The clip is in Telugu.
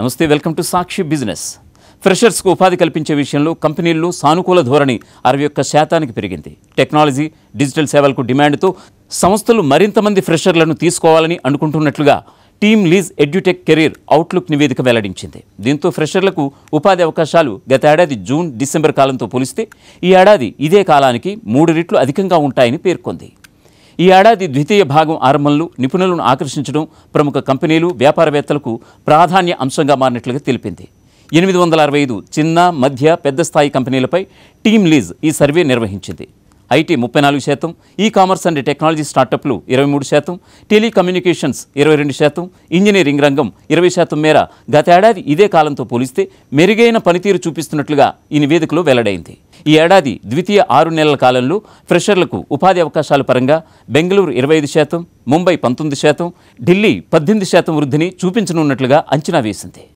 నమస్తే వెల్కమ్ టు సాక్షి బిజినెస్ ఫ్రెషర్స్కు ఉపాధి కల్పించే విషయంలో కంపెనీల్లో సానుకూల ధోరణి అరవై ఒక్క శాతానికి పెరిగింది టెక్నాలజీ డిజిటల్ సేవలకు డిమాండ్తో సంస్థలు మరింత మంది ఫ్రెషర్లను తీసుకోవాలని అనుకుంటున్నట్లుగా TeamLease EduTech career outlook నివేదిక వెల్లడించింది దీంతో ఫ్రెషర్లకు ఉపాధి అవకాశాలు గత ఏడాది జూన్ డిసెంబర్ కాలంతో పోలిస్తే ఈ ఏడాది ఇదే కాలానికి మూడు రెట్లు అధికంగా ఉంటాయని పేర్కొంది ఈ ఏడాది ద్వితీయ భాగం ఆరంభంలో నిపుణులను ఆకర్షించడం ప్రముఖ కంపెనీలు వ్యాపారవేత్తలకు ప్రాధాన్య అంశంగా మారినట్లుగా తెలిపింది ఎనిమిది వందల అరవై ఐదు చిన్న మధ్య పెద్ద స్థాయి కంపెనీలపై టీమ్ లీజ్ ఈ సర్వే నిర్వహించింది ఐటీ ముప్పై నాలుగు శాతం ఈ కామర్స్ అండ్ టెక్నాలజీ స్టార్టప్లు ఇరవై మూడు శాతం టెలికమ్యూనికేషన్స్ ఇరవై రెండు శాతం ఇంజనీరింగ్ రంగం ఇరవై శాతం మేర గతేడాది ఇదే కాలంతో పోలిస్తే మెరుగైన పనితీరు చూపిస్తున్నట్లుగా ఈ నివేదికలో వెల్లడైంది ఈ ఏడాది ద్వితీయ ఆరు నెలల కాలంలో ఫ్రెషర్లకు ఉపాధి అవకాశాల పరంగా బెంగళూరు ఇరవై ఐదు శాతం ముంబై పంతొమ్మిది శాతం ఢిల్లీ పద్దెనిమిది శాతం వృద్ధిని చూపించనున్నట్లుగా అంచనా వేసింది